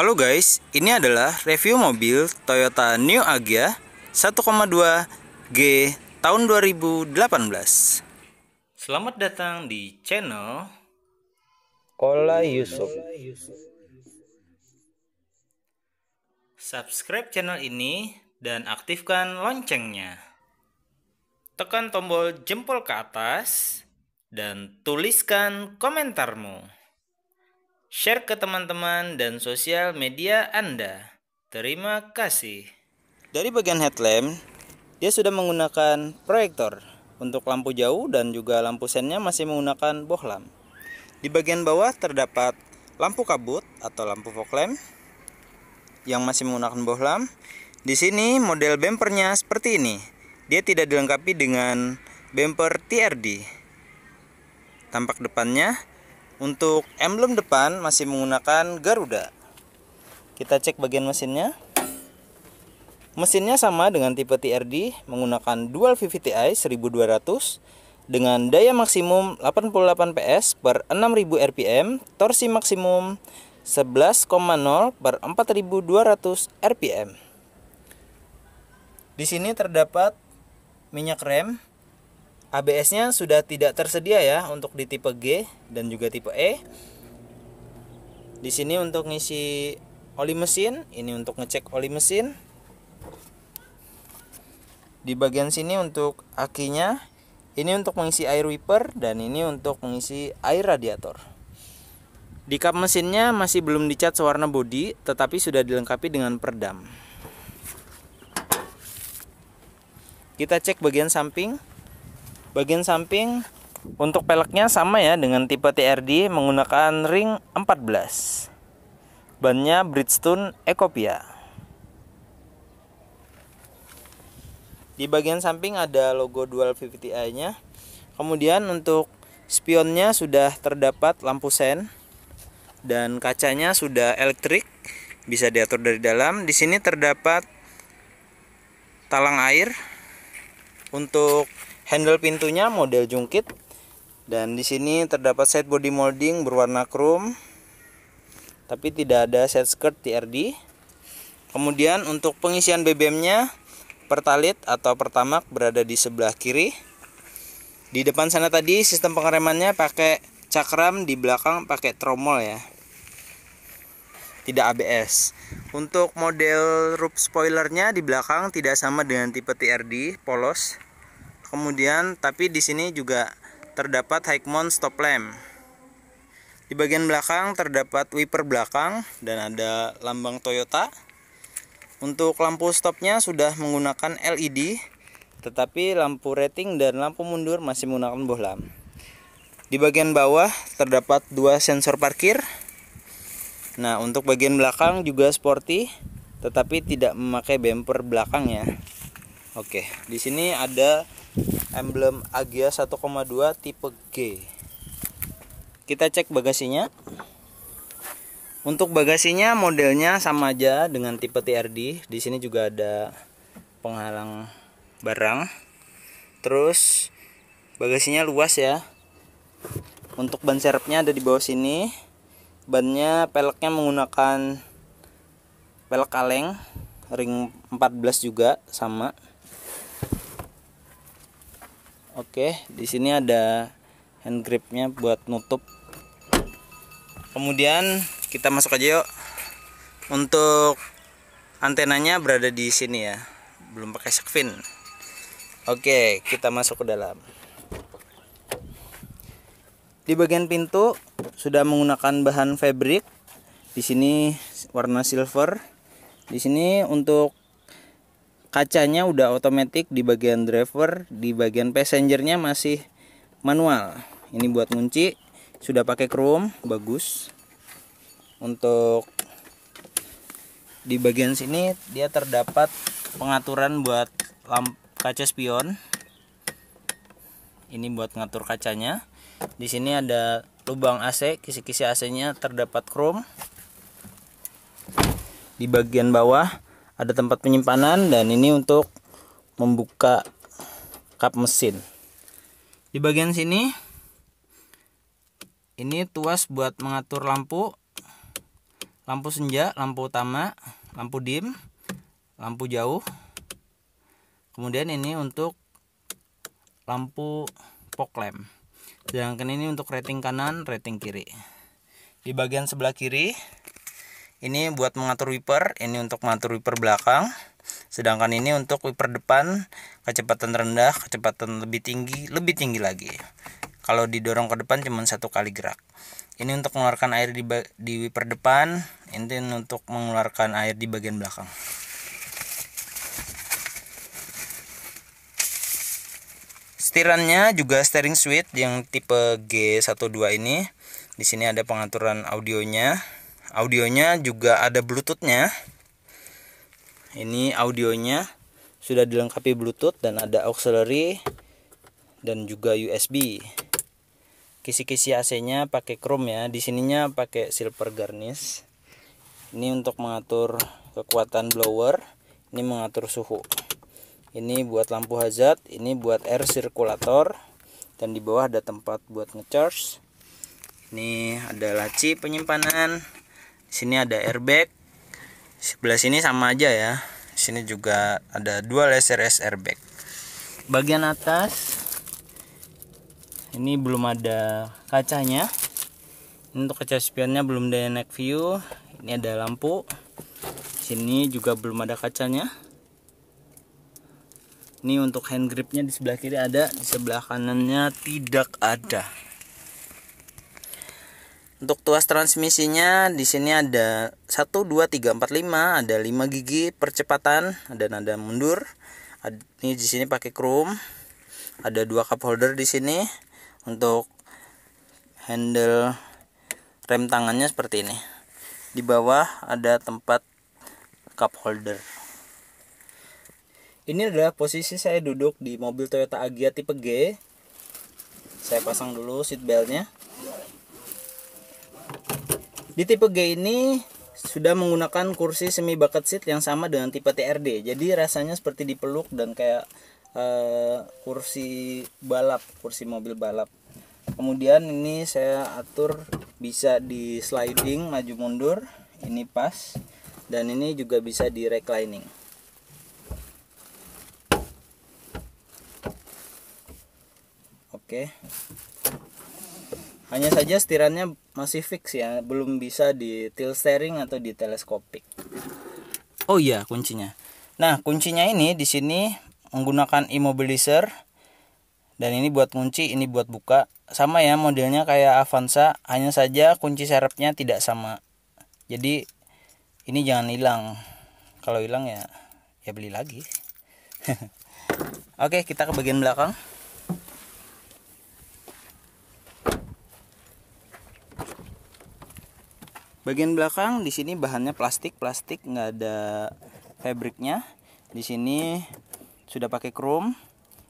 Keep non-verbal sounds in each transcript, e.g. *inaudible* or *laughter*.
Halo guys, ini adalah review mobil Toyota New Agya 1,2 G tahun 2018. Selamat datang di channel Kola Yusuf. Subscribe channel ini dan aktifkan loncengnya. Tekan tombol jempol ke atas dan tuliskan komentarmu share ke teman-teman dan sosial media Anda. Terima kasih. Dari bagian headlamp, dia sudah menggunakan proyektor. Untuk lampu jauh dan juga lampu sennya masih menggunakan bohlam. Di bagian bawah terdapat lampu kabut atau lampu fog lamp yang masih menggunakan bohlam. Di sini model bempernya seperti ini. Dia tidak dilengkapi dengan bumper TRD. Tampak depannya untuk emblem depan masih menggunakan Garuda. Kita cek bagian mesinnya. Mesinnya sama dengan tipe TRD menggunakan dual VVTi 1200 dengan daya maksimum 88 PS per 6000 RPM, torsi maksimum 11,0 per 4200 RPM. Di sini terdapat minyak rem ABS-nya sudah tidak tersedia ya untuk di tipe G dan juga tipe E. Di sini untuk ngisi oli mesin, ini untuk ngecek oli mesin. Di bagian sini untuk akinya, ini untuk mengisi air wiper dan ini untuk mengisi air radiator. Di kap mesinnya masih belum dicat sewarna bodi, tetapi sudah dilengkapi dengan peredam. Kita cek bagian samping. Bagian samping untuk peleknya sama ya dengan tipe TRD menggunakan ring 14. Bannya Bridgestone Ecopia. Di bagian samping ada logo Dual VVTi nya Kemudian untuk spionnya sudah terdapat lampu sen dan kacanya sudah elektrik, bisa diatur dari dalam. Di sini terdapat talang air untuk Handle pintunya model jungkit dan di sini terdapat set body molding berwarna chrome tapi tidak ada set skirt TRD. Kemudian untuk pengisian BBM-nya pertalit atau pertamak berada di sebelah kiri. Di depan sana tadi sistem pengeremannya pakai cakram, di belakang pakai tromol ya. Tidak ABS. Untuk model roof spoilernya di belakang tidak sama dengan tipe TRD polos Kemudian tapi di sini juga terdapat high mount stop lamp. Di bagian belakang terdapat wiper belakang dan ada lambang Toyota. Untuk lampu stopnya sudah menggunakan LED, tetapi lampu rating dan lampu mundur masih menggunakan bohlam. Di bagian bawah terdapat dua sensor parkir. Nah, untuk bagian belakang juga sporty, tetapi tidak memakai bumper belakangnya. Oke, di sini ada emblem Agia 1,2 tipe G kita cek bagasinya untuk bagasinya modelnya sama aja dengan tipe TRD di sini juga ada penghalang barang terus bagasinya luas ya untuk ban serepnya ada di bawah sini bannya peleknya menggunakan pelek kaleng ring 14 juga sama Oke, di sini ada hand gripnya buat nutup. Kemudian kita masuk aja yuk. Untuk antenanya berada di sini ya, belum pakai shark Oke, kita masuk ke dalam. Di bagian pintu sudah menggunakan bahan fabric. Di sini warna silver. Di sini untuk kacanya udah otomatis di bagian driver di bagian passengernya masih manual ini buat kunci sudah pakai chrome bagus untuk di bagian sini dia terdapat pengaturan buat lamp kaca spion ini buat ngatur kacanya di sini ada lubang AC kisi-kisi AC nya terdapat chrome di bagian bawah ada tempat penyimpanan dan ini untuk membuka kap mesin di bagian sini ini tuas buat mengatur lampu lampu senja lampu utama lampu dim lampu jauh kemudian ini untuk lampu fog lamp sedangkan ini untuk rating kanan rating kiri di bagian sebelah kiri ini buat mengatur wiper ini untuk mengatur wiper belakang sedangkan ini untuk wiper depan kecepatan rendah kecepatan lebih tinggi lebih tinggi lagi kalau didorong ke depan cuma satu kali gerak ini untuk mengeluarkan air di, di wiper depan ini untuk mengeluarkan air di bagian belakang Setirannya juga steering switch yang tipe G12 ini. Di sini ada pengaturan audionya, audionya juga ada bluetoothnya ini audionya sudah dilengkapi bluetooth dan ada auxiliary dan juga USB kisi-kisi AC-nya pakai chrome ya di sininya pakai silver garnish ini untuk mengatur kekuatan blower ini mengatur suhu ini buat lampu hazard ini buat air circulator dan di bawah ada tempat buat ngecharge ini ada laci penyimpanan sini ada airbag sebelah sini sama aja ya sini juga ada dua laser airbag bagian atas ini belum ada kacanya ini untuk kaca spionnya belum ada neck view ini ada lampu sini juga belum ada kacanya ini untuk hand gripnya di sebelah kiri ada di sebelah kanannya tidak ada untuk tuas transmisinya di sini ada 1 2 3 4 5, ada 5 gigi percepatan, ada nada mundur. Ini di sini pakai chrome. Ada dua cup holder di sini untuk handle rem tangannya seperti ini. Di bawah ada tempat cup holder. Ini adalah posisi saya duduk di mobil Toyota Agya tipe G. Saya pasang dulu seat di tipe G ini sudah menggunakan kursi semi bucket seat yang sama dengan tipe TRD. Jadi rasanya seperti dipeluk dan kayak uh, kursi balap, kursi mobil balap. Kemudian ini saya atur bisa di sliding maju mundur, ini pas dan ini juga bisa di reclining. Oke. Hanya saja setirannya masih fix ya, belum bisa di tilt steering atau di teleskopik. Oh iya, kuncinya. Nah, kuncinya ini di sini menggunakan immobilizer dan ini buat kunci, ini buat buka. Sama ya modelnya kayak Avanza, hanya saja kunci serepnya tidak sama. Jadi ini jangan hilang. Kalau hilang ya ya beli lagi. *laughs* Oke, kita ke bagian belakang. bagian belakang di sini bahannya plastik plastik nggak ada fabricnya. di sini sudah pakai chrome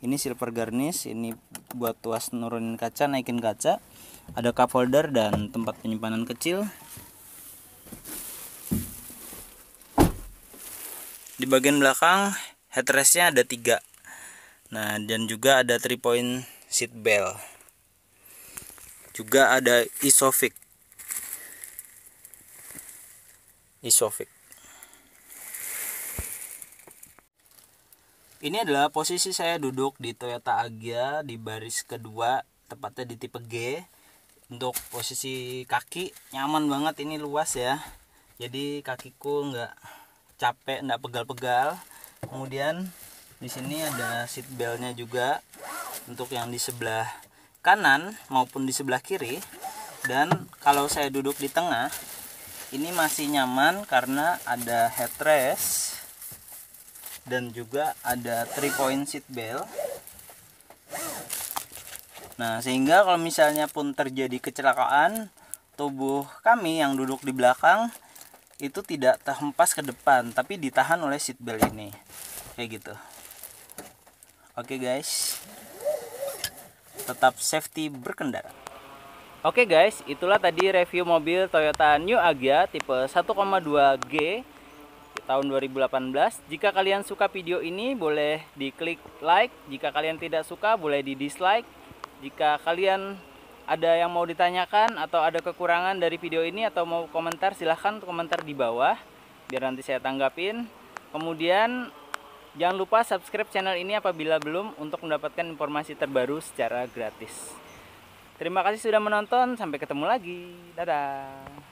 ini silver garnish ini buat tuas nurunin kaca naikin kaca ada cup holder dan tempat penyimpanan kecil di bagian belakang headrestnya ada tiga nah dan juga ada 3 point seat belt juga ada isofix isofix. Ini adalah posisi saya duduk di Toyota Agya di baris kedua, tepatnya di tipe G. Untuk posisi kaki nyaman banget ini luas ya. Jadi kakiku nggak capek, nggak pegal-pegal. Kemudian di sini ada seat beltnya juga untuk yang di sebelah kanan maupun di sebelah kiri. Dan kalau saya duduk di tengah, ini masih nyaman karena ada headrest dan juga ada 3 point seat belt nah sehingga kalau misalnya pun terjadi kecelakaan tubuh kami yang duduk di belakang itu tidak terhempas ke depan tapi ditahan oleh seat belt ini kayak gitu oke guys tetap safety berkendara Oke guys, itulah tadi review mobil Toyota New Agya tipe 1,2G tahun 2018. Jika kalian suka video ini boleh diklik like, jika kalian tidak suka boleh di dislike. Jika kalian ada yang mau ditanyakan atau ada kekurangan dari video ini atau mau komentar silahkan komentar di bawah biar nanti saya tanggapin. Kemudian jangan lupa subscribe channel ini apabila belum untuk mendapatkan informasi terbaru secara gratis. Terima kasih sudah menonton, sampai ketemu lagi. Dadah.